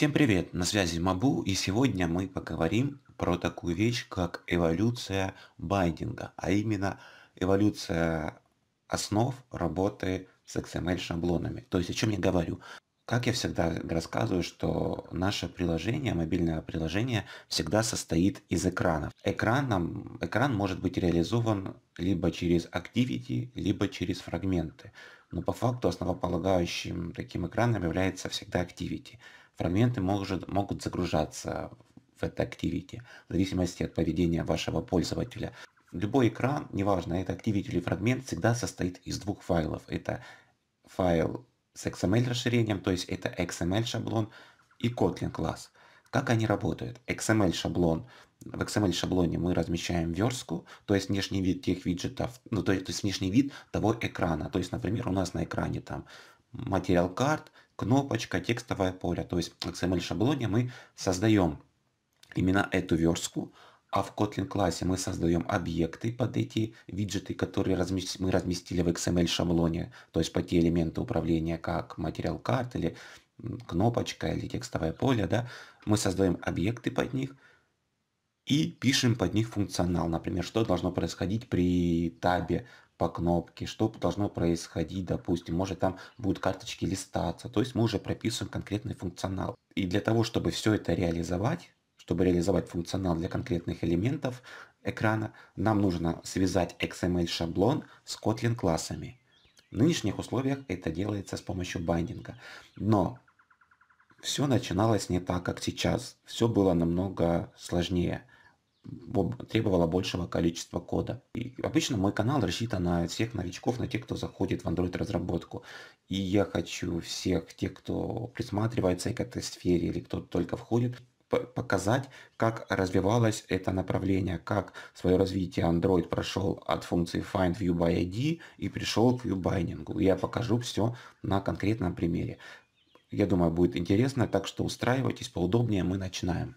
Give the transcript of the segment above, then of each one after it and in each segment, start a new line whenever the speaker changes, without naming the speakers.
Всем привет, на связи Мабу, и сегодня мы поговорим про такую вещь, как эволюция байдинга, а именно эволюция основ работы с XML-шаблонами. То есть о чем я говорю? Как я всегда рассказываю, что наше приложение, мобильное приложение, всегда состоит из экранов. Экраном, экран может быть реализован либо через Activity, либо через фрагменты. Но по факту основополагающим таким экраном является всегда Activity – Фрагменты может, могут загружаться в это Activity, в зависимости от поведения вашего пользователя. Любой экран, неважно, это Activity или фрагмент, всегда состоит из двух файлов. Это файл с XML расширением, то есть это XML шаблон и Kotlin класс. Как они работают? XML шаблон. В XML шаблоне мы размещаем верстку, то есть внешний вид тех виджетов, ну то есть, то есть внешний вид того экрана. То есть, например, у нас на экране там материал карт, кнопочка, текстовое поле. То есть в XML-шаблоне мы создаем именно эту верстку, а в Kotlin классе мы создаем объекты под эти виджеты, которые мы разместили в XML шаблоне, то есть под те элементы управления, как материал карт или кнопочка или текстовое поле, да, мы создаем объекты под них и пишем под них функционал. Например, что должно происходить при табе по кнопке, что должно происходить, допустим, может там будут карточки листаться, то есть мы уже прописываем конкретный функционал. И для того, чтобы все это реализовать, чтобы реализовать функционал для конкретных элементов экрана, нам нужно связать XML-шаблон с Kotlin классами. В нынешних условиях это делается с помощью байдинга. Но все начиналось не так, как сейчас. Все было намного сложнее требовала большего количества кода. И обычно мой канал рассчитан на всех новичков, на тех, кто заходит в Android разработку. И я хочу всех тех, кто присматривается к этой сфере или кто только входит, показать, как развивалось это направление, как свое развитие Android прошел от функции Find View by ID и пришел к View Binding. Я покажу все на конкретном примере. Я думаю, будет интересно, так что устраивайтесь поудобнее, мы начинаем.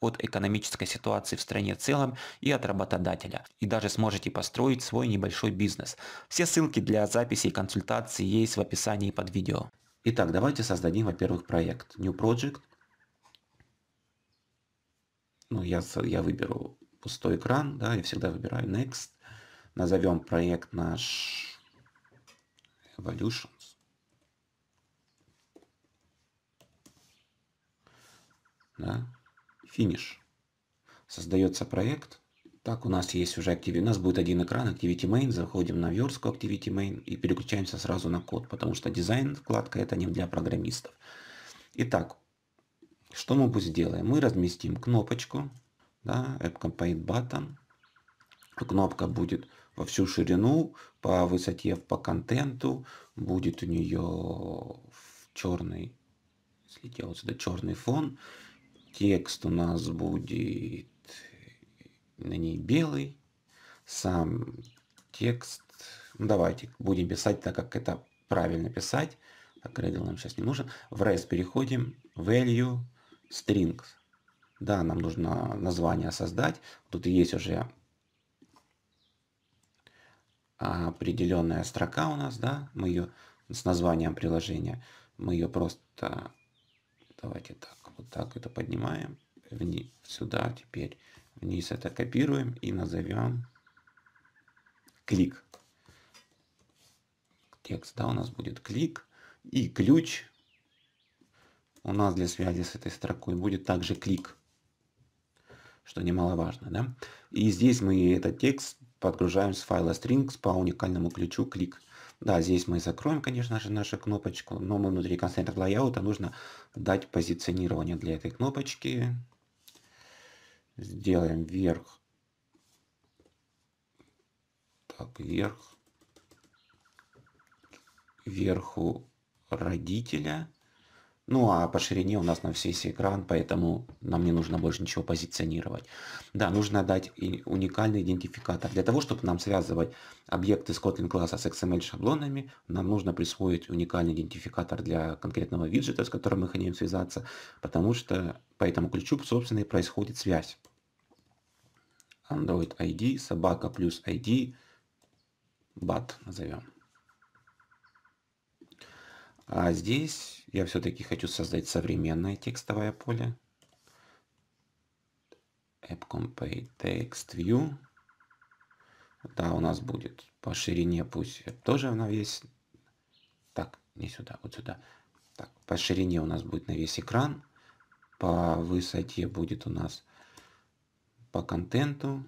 от экономической ситуации в стране в целом и от работодателя, и даже сможете построить свой небольшой бизнес. Все ссылки для записи и консультации есть в описании под видео. Итак, давайте создадим, во-первых, проект New Project. Ну, я, я выберу пустой экран, да, я всегда выбираю Next. Назовем проект наш Evolutions. Да, финиш. Создается проект. Так, у нас есть уже Activity. У нас будет один экран Activity Main. Заходим на верстку Activity Main и переключаемся сразу на код, потому что дизайн вкладка это не для программистов. Итак, что мы будем сделаем? Мы разместим кнопочку, да, App Component Button. Кнопка будет во всю ширину, по высоте, по контенту. Будет у нее черный, слетел сюда черный фон текст у нас будет на ней белый. Сам текст. Ну, давайте будем писать так, как это правильно писать. Так, Gradle нам сейчас не нужен. В REST переходим. Value strings. Да, нам нужно название создать. Тут есть уже определенная строка у нас, да, мы ее с названием приложения, мы ее просто Давайте так, вот так это поднимаем. Вниз, сюда теперь вниз это копируем и назовем клик. Текст, да, у нас будет клик. И ключ у нас для связи с этой строкой будет также клик, что немаловажно, да. И здесь мы этот текст подгружаем с файла string по уникальному ключу клик. Да, здесь мы закроем, конечно же, нашу кнопочку, но мы внутри константер layout нужно дать позиционирование для этой кнопочки. Сделаем вверх. Так, вверх. Вверху родителя. Ну а по ширине у нас на весь экран, поэтому нам не нужно больше ничего позиционировать. Да, нужно дать уникальный идентификатор. Для того, чтобы нам связывать объекты Kotlin класса с XML шаблонами, нам нужно присвоить уникальный идентификатор для конкретного виджета, с которым мы хотим связаться, потому что по этому ключу, собственно, и происходит связь. Android ID, собака плюс ID, bat назовем. А здесь я все-таки хочу создать современное текстовое поле. AppCompay Да, у нас будет по ширине, пусть тоже она весь... Так, не сюда, вот сюда. Так, по ширине у нас будет на весь экран. По высоте будет у нас по контенту.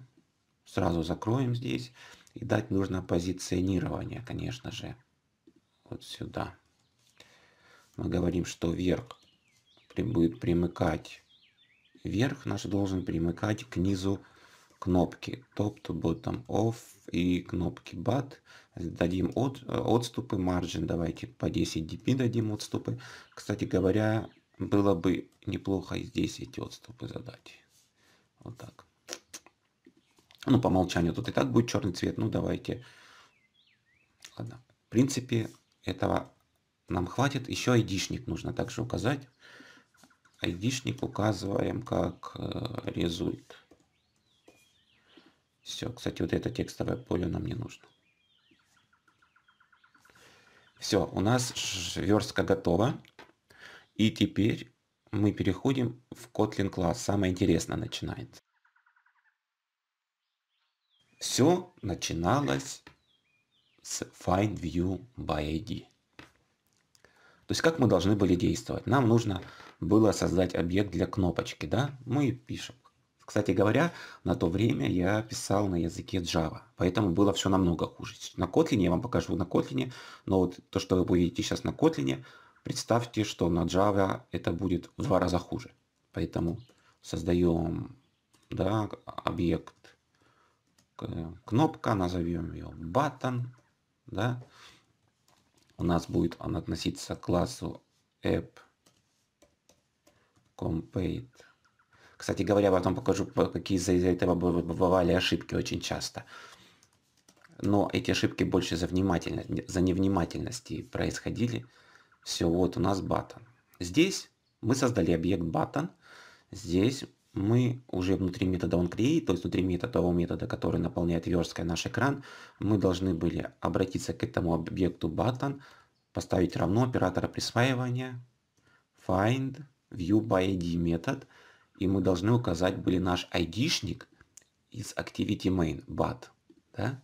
Сразу закроем здесь. И дать нужно позиционирование, конечно же, вот сюда мы говорим, что вверх будет примыкать, вверх наш должен примыкать к низу кнопки. top, Тобто bottom off и кнопки BAT. Дадим от, э, отступы, margin давайте по 10 dp дадим отступы. Кстати говоря, было бы неплохо и здесь эти отступы задать. Вот так. Ну, по умолчанию тут и так будет черный цвет. Ну, давайте. Ладно. В принципе, этого нам хватит. Еще айдишник нужно также указать. Айдишник указываем как э, результ. Все, кстати, вот это текстовое поле нам не нужно. Все, у нас верстка готова. И теперь мы переходим в Kotlin класс. Самое интересное начинается. Все начиналось с findViewById. by ID. То есть как мы должны были действовать? Нам нужно было создать объект для кнопочки, да? Мы пишем. Кстати говоря, на то время я писал на языке Java, поэтому было все намного хуже. На Kotlin я вам покажу на Kotlin, но вот то, что вы будете сейчас на Kotlin, представьте, что на Java это будет в два раза хуже. Поэтому создаем да, объект э, кнопка, назовем ее button, да, у нас будет он относиться к классу app complete. Кстати говоря, потом покажу, какие из-за этого бывали ошибки очень часто. Но эти ошибки больше за, внимательность, за невнимательности происходили. Все, вот у нас button. Здесь мы создали объект button. Здесь мы уже внутри метода onCreate, то есть внутри метода того метода, который наполняет версткой наш экран, мы должны были обратиться к этому объекту button, поставить равно оператора присваивания, find, view by id метод, и мы должны указать были наш ID-шник из activity main, but, да,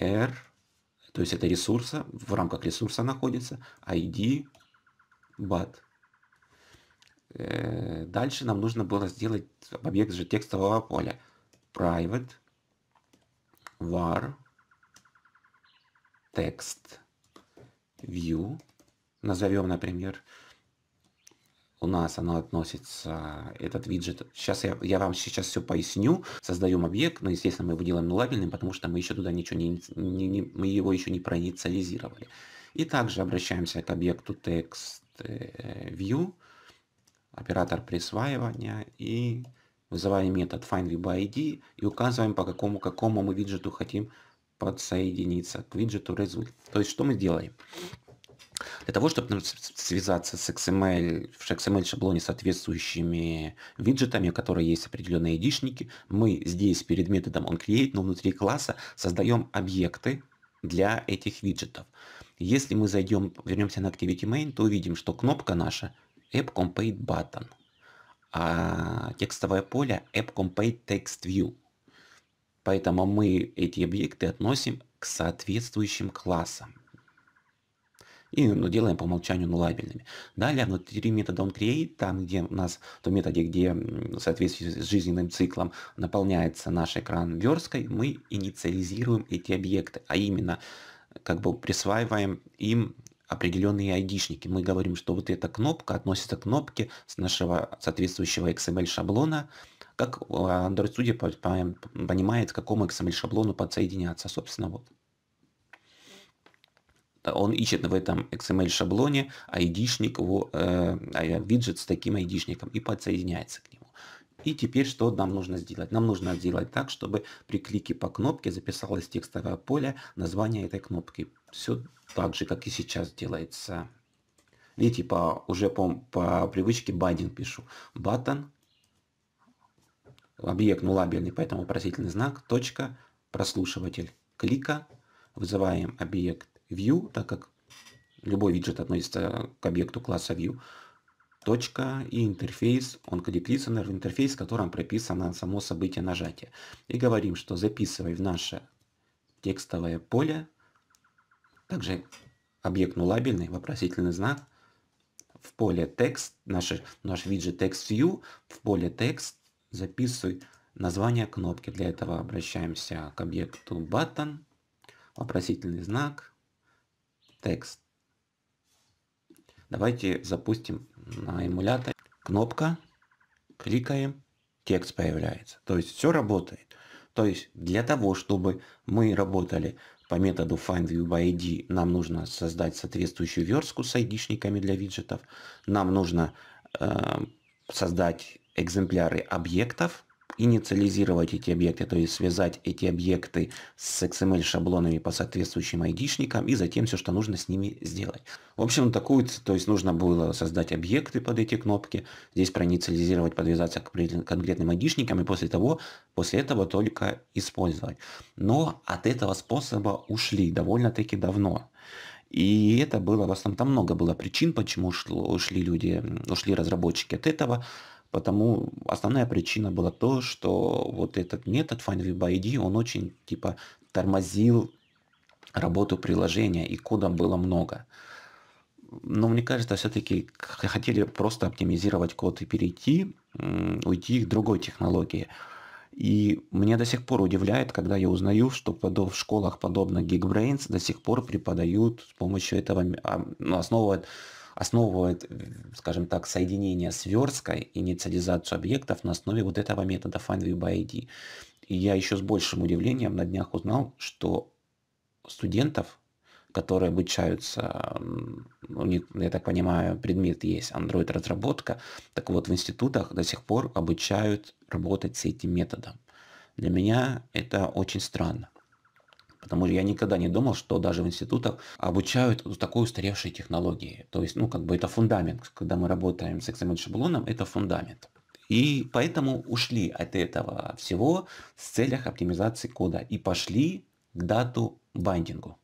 r, то есть это ресурса, в рамках ресурса находится, ID, but. Э, дальше нам нужно было сделать объект же текстового поля. Private var text view. Назовем, например, у нас оно относится, этот виджет. Сейчас я, я вам сейчас все поясню. Создаем объект, но, естественно, мы его делаем нулабельным, потому что мы еще туда ничего не, не, не мы его еще не проинициализировали. И также обращаемся к объекту text э, view оператор присваивания и вызываем метод findViewById и указываем, по какому, какому мы виджету хотим подсоединиться к виджету result. То есть, что мы делаем? Для того, чтобы связаться с XML, в XML шаблоне соответствующими виджетами, у которых есть определенные идишники, мы здесь перед методом onCreate, но внутри класса создаем объекты для этих виджетов. Если мы зайдем, вернемся на ActivityMain, то увидим, что кнопка наша App Complete Button. А текстовое поле App Complete Text View. Поэтому мы эти объекты относим к соответствующим классам. И ну, делаем по умолчанию нулабельными. Далее внутри метода onCreate, там где у нас, в методе, где в соответствии с жизненным циклом наполняется наш экран верской, мы инициализируем эти объекты, а именно как бы присваиваем им определенные айдишники. Мы говорим, что вот эта кнопка относится к кнопке с нашего соответствующего XML шаблона, как а, Android Studio понимает, к какому XML шаблону подсоединяться, собственно, вот. Он ищет в этом XML шаблоне ID-шник, э, а, виджет с таким ID-шником и подсоединяется к нему. И теперь что нам нужно сделать? Нам нужно сделать так, чтобы при клике по кнопке записалось текстовое поле название этой кнопки. Все так же, как и сейчас делается. Видите, типа, по, уже по, по привычке binding пишу. Button, объект нулабельный, поэтому вопросительный знак, точка, прослушиватель клика. Вызываем объект view, так как любой виджет относится к объекту класса view. Точка и интерфейс, он кодит listener, интерфейс, в котором прописано само событие нажатия. И говорим, что записывай в наше текстовое поле также объект нулабельный, вопросительный знак. В поле текст, наш, наш виджет TextView, в поле текст записывай название кнопки. Для этого обращаемся к объекту button, вопросительный знак, текст. Давайте запустим на эмуляторе. Кнопка, кликаем, текст появляется. То есть все работает. То есть для того, чтобы мы работали по методу findViewById нам нужно создать соответствующую верстку с id-шниками для виджетов. Нам нужно э, создать экземпляры объектов, инициализировать эти объекты, то есть связать эти объекты с XML шаблонами по соответствующим айдишникам и затем все, что нужно с ними сделать. В общем, такую, то есть нужно было создать объекты под эти кнопки, здесь проинициализировать, подвязаться к конкретным айдишникам и после того, после этого только использовать. Но от этого способа ушли довольно-таки давно. И это было, в основном, там много было причин, почему ушли люди, ушли разработчики от этого. Потому основная причина была то, что вот этот метод FindVBID, он очень типа тормозил работу приложения, и кода было много. Но мне кажется, все-таки хотели просто оптимизировать код и перейти, уйти к другой технологии. И меня до сих пор удивляет, когда я узнаю, что в школах подобно Geekbrains до сих пор преподают с помощью этого, а, ну, основывают основывает, э, скажем так, соединение и инициализацию объектов на основе вот этого метода findViewById. И я еще с большим удивлением на днях узнал, что студентов, которые обучаются, у них, я так понимаю, предмет есть Android-разработка, так вот в институтах до сих пор обучают работать с этим методом. Для меня это очень странно. Потому что я никогда не думал, что даже в институтах обучают такой устаревшей технологии. То есть, ну, как бы это фундамент. Когда мы работаем с XML-шаблоном, это фундамент. И поэтому ушли от этого всего в целях оптимизации кода и пошли к дату бандингу.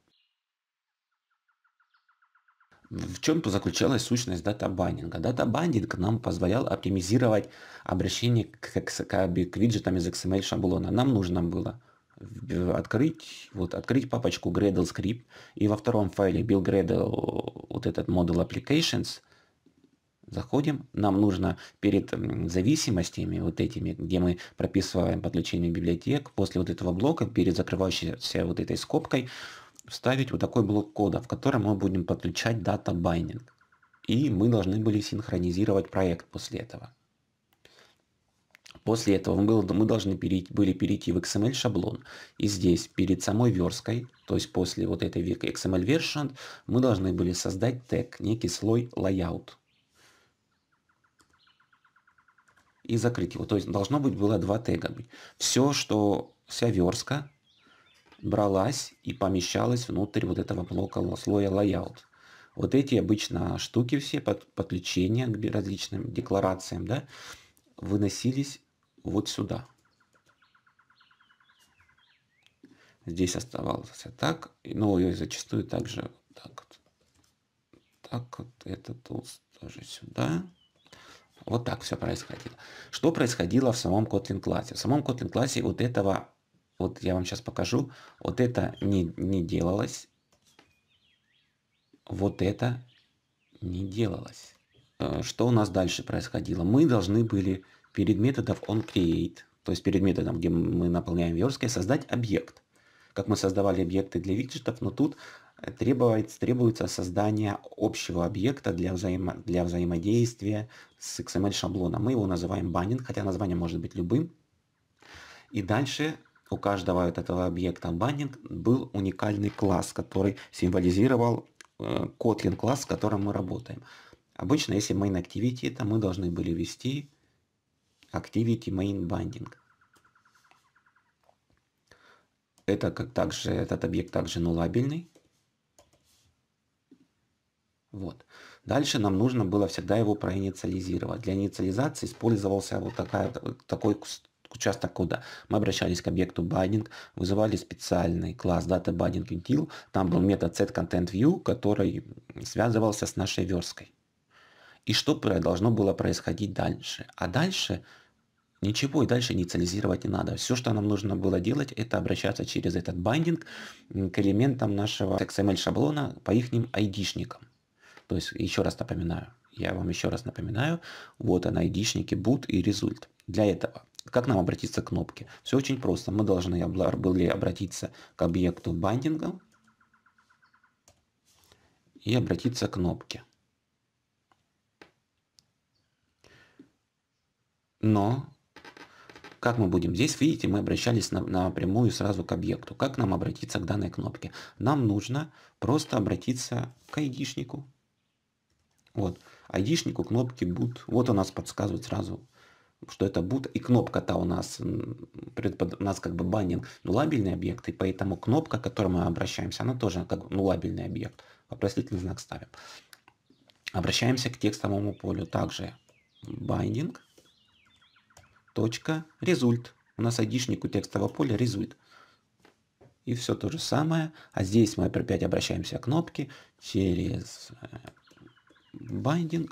В чем заключалась сущность дата-бандинга? Дата-бандинг нам позволял оптимизировать обращение к, к, к, виджетам из XML шаблона. Нам нужно было открыть, вот, открыть папочку Gradle Script, и во втором файле build Gradle, вот этот model applications, заходим, нам нужно перед зависимостями вот этими, где мы прописываем подключение библиотек, после вот этого блока, перед закрывающейся вот этой скобкой, вставить вот такой блок кода, в котором мы будем подключать data binding И мы должны были синхронизировать проект после этого. После этого мы должны перейти, были перейти в XML шаблон. И здесь, перед самой верской, то есть после вот этой XML version, мы должны были создать тег, некий слой layout. И закрыть его. То есть должно быть было два тега. Все, что вся верстка бралась и помещалась внутрь вот этого блока слоя layout. Вот эти обычно штуки все, под, подключения к различным декларациям, да, выносились вот сюда. Здесь оставался так, но я зачастую также так вот. Так вот, этот тоже сюда. Вот так все происходило. Что происходило в самом Kotlin классе? В самом Kotlin классе вот этого, вот я вам сейчас покажу, вот это не, не делалось. Вот это не делалось. Э, что у нас дальше происходило? Мы должны были перед методом onCreate, то есть перед методом, где мы наполняем версткой, создать объект. Как мы создавали объекты для виджетов, но тут требуется, требуется создание общего объекта для, взаимо, для взаимодействия с XML-шаблоном. Мы его называем баннинг, хотя название может быть любым. И дальше у каждого этого объекта баннинг был уникальный класс, который символизировал э, Kotlin класс, с которым мы работаем. Обычно, если main activity, то мы должны были ввести Activity Main Binding. Это как также, этот объект также нулабельный. Вот. Дальше нам нужно было всегда его проинициализировать. Для инициализации использовался вот такая, такой участок кода. Мы обращались к объекту binding, вызывали специальный класс data binding util. Там был метод setContentView, который связывался с нашей верской и что должно было происходить дальше. А дальше ничего и дальше инициализировать не надо. Все, что нам нужно было делать, это обращаться через этот бандинг к элементам нашего XML шаблона по их айдишникам. То есть, еще раз напоминаю, я вам еще раз напоминаю, вот она, айдишники, boot и результ. Для этого как нам обратиться к кнопке? Все очень просто. Мы должны были обратиться к объекту бандинга и обратиться к кнопке. Но как мы будем? Здесь, видите, мы обращались на, напрямую сразу к объекту. Как нам обратиться к данной кнопке? Нам нужно просто обратиться к айдишнику. Вот, айдишнику кнопки boot. Вот у нас подсказывает сразу, что это boot. И кнопка-то у нас, у нас как бы баннинг нулабельный объект, и поэтому кнопка, к которой мы обращаемся, она тоже как нулабельный объект. Вопросительный знак ставим. Обращаемся к текстовому полю также binding – точка результ. У нас айдишник у текстового поля результ. И все то же самое. А здесь мы опять обращаемся к кнопке через э, binding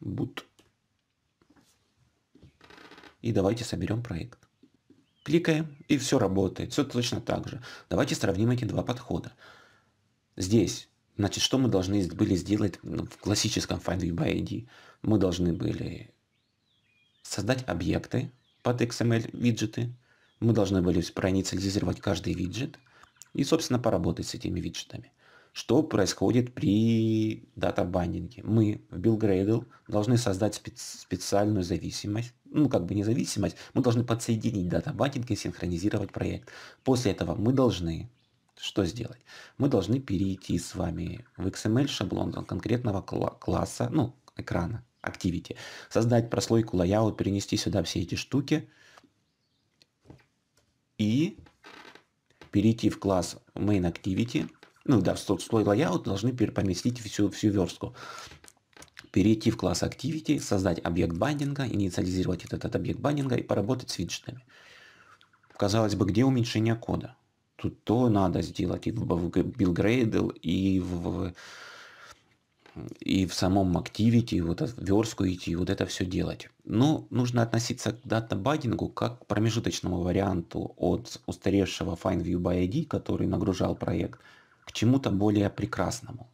boot. И давайте соберем проект. Кликаем, и все работает. Все точно так же. Давайте сравним эти два подхода. Здесь Значит, что мы должны были сделать ну, в классическом FindViewById Мы должны были создать объекты под XML виджеты, мы должны были проинициализировать каждый виджет и, собственно, поработать с этими виджетами. Что происходит при дата-бандинге? Мы в BuildGradle должны создать специ специальную зависимость, ну как бы независимость, мы должны подсоединить дата-бандинг и синхронизировать проект. После этого мы должны что сделать? Мы должны перейти с вами в XML шаблон конкретного класса, ну, экрана, Activity, создать прослойку layout, перенести сюда все эти штуки и перейти в класс main activity, ну да, в слой layout должны поместить всю, всю верстку. Перейти в класс activity, создать объект бандинга, инициализировать этот, этот объект бандинга и поработать с виджетами. Казалось бы, где уменьшение кода? то надо сделать и в, в Билгрейдл, и в, и в самом Activity, вот в верстку идти, вот это все делать. Но ну, нужно относиться к дата-баддингу как к промежуточному варианту от устаревшего FineView by ID, который нагружал проект, к чему-то более прекрасному.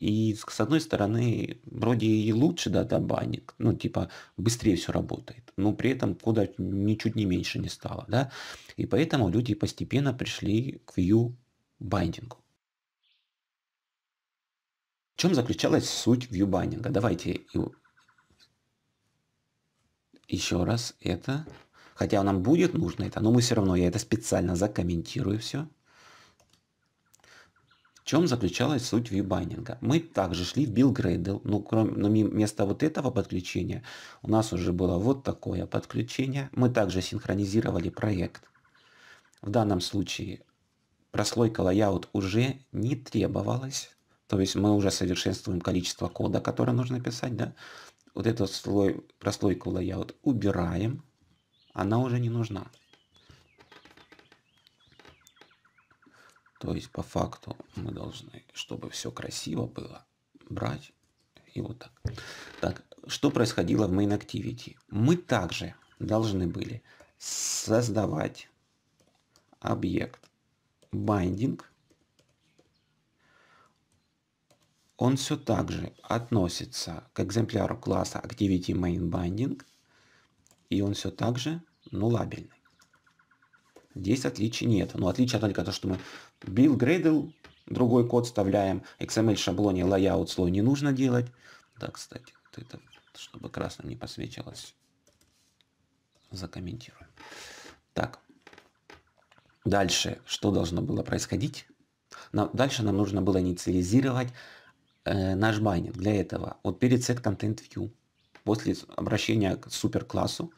И с одной стороны, вроде и лучше датабанник, ну типа быстрее все работает, но при этом куда ничуть не меньше не стало, да. И поэтому люди постепенно пришли к view бандингу. В чем заключалась суть view бандинга? Давайте еще раз это. Хотя нам будет нужно это, но мы все равно, я это специально закомментирую все чем заключалась суть вьюбайнинга? Мы также шли в Bill но кроме, но вместо вот этого подключения у нас уже было вот такое подключение. Мы также синхронизировали проект. В данном случае прослойка layout уже не требовалась, то есть мы уже совершенствуем количество кода, которое нужно писать, да. Вот этот слой, прослойку layout убираем, она уже не нужна. То есть по факту мы должны, чтобы все красиво было, брать и вот так. Так, что происходило в main activity? Мы также должны были создавать объект binding. Он все так же относится к экземпляру класса activity main binding. И он все так же нулабельный. Здесь отличий нет. Но ну, отличие только то, что мы Build Gradle, другой код вставляем. XML шаблоне layout слой не нужно делать. Да, кстати, вот это, чтобы красным не посвечилось. Закомментируем. Так. Дальше, что должно было происходить? Нам, дальше нам нужно было инициализировать э, наш байнер. Для этого вот перед set content view, после обращения к суперклассу,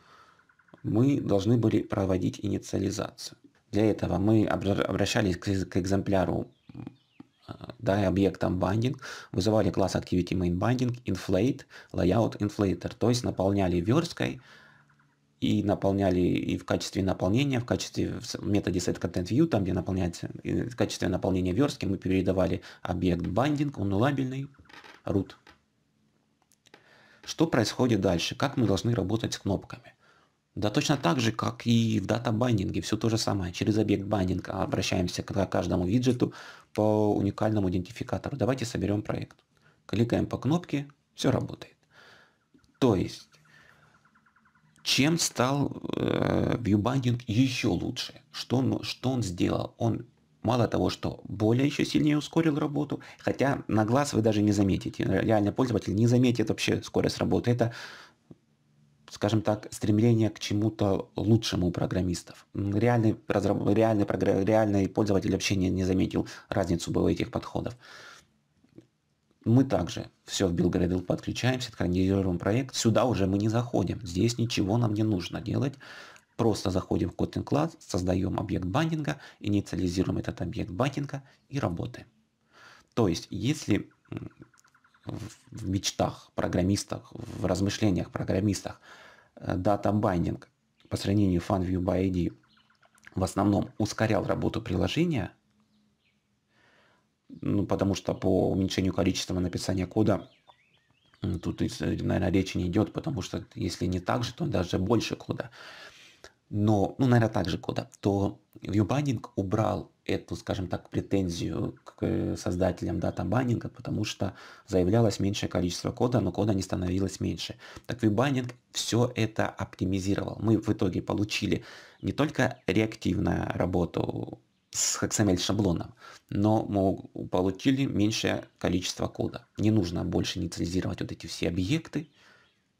мы должны были проводить инициализацию. Для этого мы обращались к экземпляру а, да, объектом binding, вызывали класс activity inflate, layout inflator, то есть наполняли версткой и наполняли и в качестве наполнения, в качестве в методе setContentView, там где наполняется, э, в качестве наполнения верстки мы передавали объект binding, он лабельный, root. Что происходит дальше? Как мы должны работать с кнопками? Да точно так же, как и в дата-бандинге, все то же самое. Через объект бандинг обращаемся к каждому виджету по уникальному идентификатору. Давайте соберем проект. Кликаем по кнопке, все работает. То есть, чем стал э, viewbinding еще лучше? Что он, что он сделал? Он мало того, что более еще сильнее ускорил работу, хотя на глаз вы даже не заметите, реально пользователь не заметит вообще скорость работы. Это скажем так, стремление к чему-то лучшему у программистов. Реальный, разраб... реальный, прогр... реальный пользователь вообще не, не заметил разницу было этих подходов. Мы также все в Build Gradle подключаемся, синхронизируем проект. Сюда уже мы не заходим. Здесь ничего нам не нужно делать. Просто заходим в Kotlin класс создаем объект бандинга, инициализируем этот объект бандинга и работаем. То есть, если в мечтах программистах, в размышлениях программистах Data э, Binding по сравнению FunView by ID в основном ускорял работу приложения, ну, потому что по уменьшению количества написания кода тут, э, наверное, речи не идет, потому что если не так же, то даже больше кода но, ну, наверное, также кода, то ViewBinding убрал эту, скажем так, претензию к э, создателям дата баннинга, потому что заявлялось меньшее количество кода, но кода не становилось меньше. Так ViewBinding все это оптимизировал. Мы в итоге получили не только реактивную работу с XML-шаблоном, но мы получили меньшее количество кода. Не нужно больше инициализировать вот эти все объекты,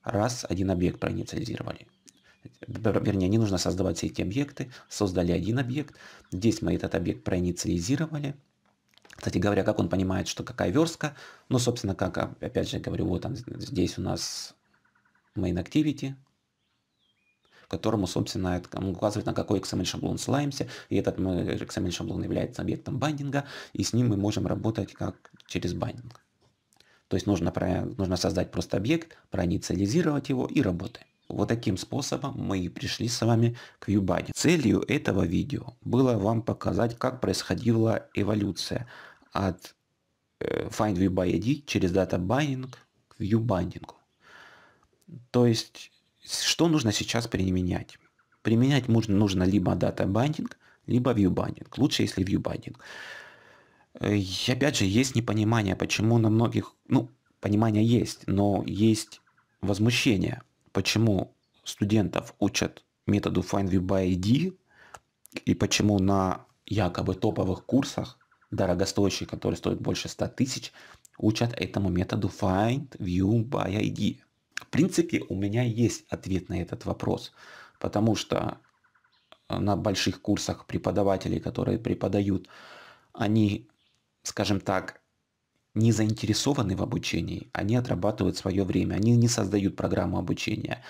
раз один объект проинициализировали вернее, не нужно создавать все эти объекты, создали один объект, здесь мы этот объект проинициализировали, кстати говоря, как он понимает, что какая верстка, ну, собственно, как, а, опять же, говорю, вот там, здесь у нас main activity, которому, собственно, он указывает, на какой XML-шаблон ссылаемся, и этот XML-шаблон является объектом бандинга, и с ним мы можем работать как через бандинг. То есть нужно, про, нужно создать просто объект, проинициализировать его и работать вот таким способом мы и пришли с вами к Юбане. Целью этого видео было вам показать, как происходила эволюция от э, Find VBID через Data Binding к ViewBinding. То есть, что нужно сейчас применять? Применять нужно, нужно либо Data Binding, либо ViewBinding. Лучше, если ViewBinding. И опять же, есть непонимание, почему на многих... Ну, понимание есть, но есть возмущение – почему студентов учат методу FindVBID и почему на якобы топовых курсах, дорогостоящие, которые стоят больше 100 тысяч, учат этому методу Find, View, By ID. В принципе, у меня есть ответ на этот вопрос, потому что э, на больших курсах преподавателей, которые преподают, они, скажем так, не заинтересованы в обучении, они отрабатывают свое время, они не создают программу обучения.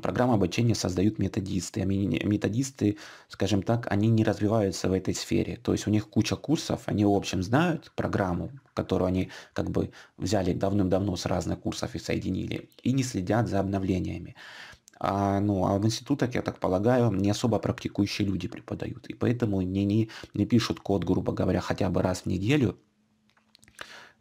Программу обучения создают методисты. Методисты, скажем так, они не развиваются в этой сфере. То есть у них куча курсов, они в общем знают программу, которую они как бы взяли давным-давно с разных курсов и соединили, и не следят за обновлениями. А, ну, а в институтах, я так полагаю, не особо практикующие люди преподают. И поэтому не, не, не пишут код, грубо говоря, хотя бы раз в неделю –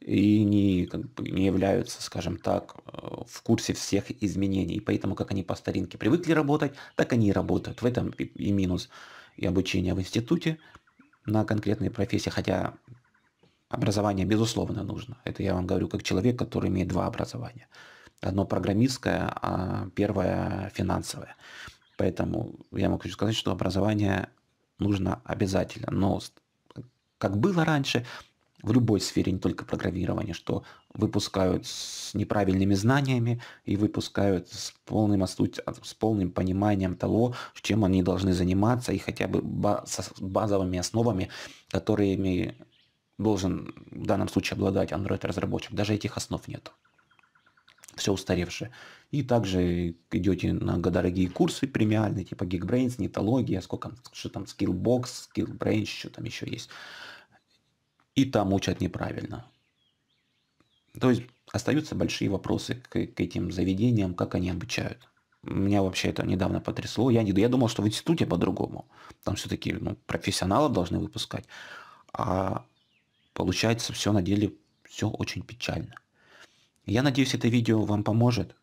и не, как бы, не являются, скажем так, э, в курсе всех изменений. Поэтому как они по старинке привыкли работать, так они и работают. В этом и, и минус и обучение в институте на конкретной профессии, хотя образование безусловно нужно. Это я вам говорю как человек, который имеет два образования. Одно программистское, а первое финансовое. Поэтому я могу сказать, что образование нужно обязательно. Но как было раньше, в любой сфере, не только программирования, что выпускают с неправильными знаниями и выпускают с полным, с полным пониманием того, чем они должны заниматься и хотя бы с базовыми основами, которыми должен в данном случае обладать Android-разработчик. Даже этих основ нет. Все устаревшее. И также идете на дорогие курсы премиальные, типа Geekbrains, Нетология, а сколько что там, Skillbox, Skillbrains, что там еще есть и там учат неправильно. То есть остаются большие вопросы к, к этим заведениям, как они обучают. Меня вообще это недавно потрясло. Я, не, я думал, что в институте по-другому. Там все-таки ну, профессионалов должны выпускать. А получается все на деле все очень печально. Я надеюсь, это видео вам поможет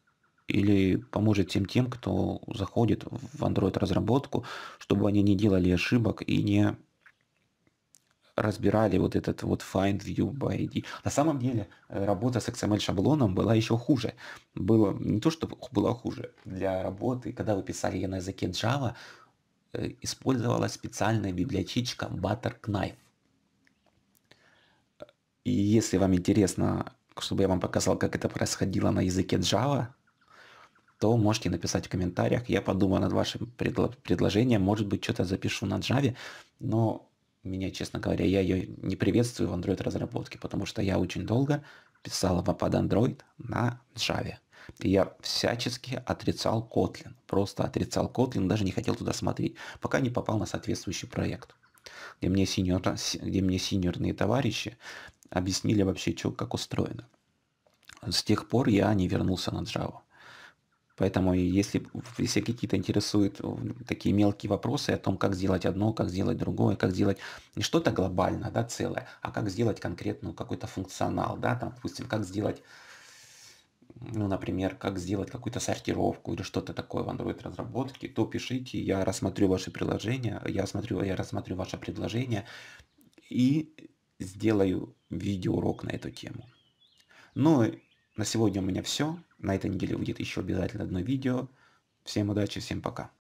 или поможет тем тем, кто заходит в Android разработку, чтобы они не делали ошибок и не разбирали вот этот вот Find View by ID. На самом деле э, работа с XML-шаблоном была еще хуже. Было не то, что было хуже. Для работы, когда вы писали ее на языке Java, э, использовалась специальная библиотечка Butterknife. И если вам интересно, чтобы я вам показал, как это происходило на языке Java, то можете написать в комментариях. Я подумаю над вашим предло предложением. Может быть, что-то запишу на Java, но меня, честно говоря, я ее не приветствую в Android-разработке, потому что я очень долго писал под Android на Java. И я всячески отрицал Kotlin, просто отрицал Kotlin, даже не хотел туда смотреть, пока не попал на соответствующий проект, где мне, синьор, где мне синьорные товарищи объяснили вообще, что, как устроено. С тех пор я не вернулся на Java. Поэтому если, если какие-то интересуют ну, такие мелкие вопросы о том, как сделать одно, как сделать другое, как сделать не что-то глобально, да, целое, а как сделать конкретную ну, какой-то функционал, да, там, допустим, как сделать, ну, например, как сделать какую-то сортировку или что-то такое в Android-разработке, то пишите, я рассмотрю ваши приложения, я, смотрю, я рассмотрю ваше предложение и сделаю видеоурок на эту тему. Ну, на сегодня у меня все. На этой неделе выйдет еще обязательно одно видео. Всем удачи, всем пока.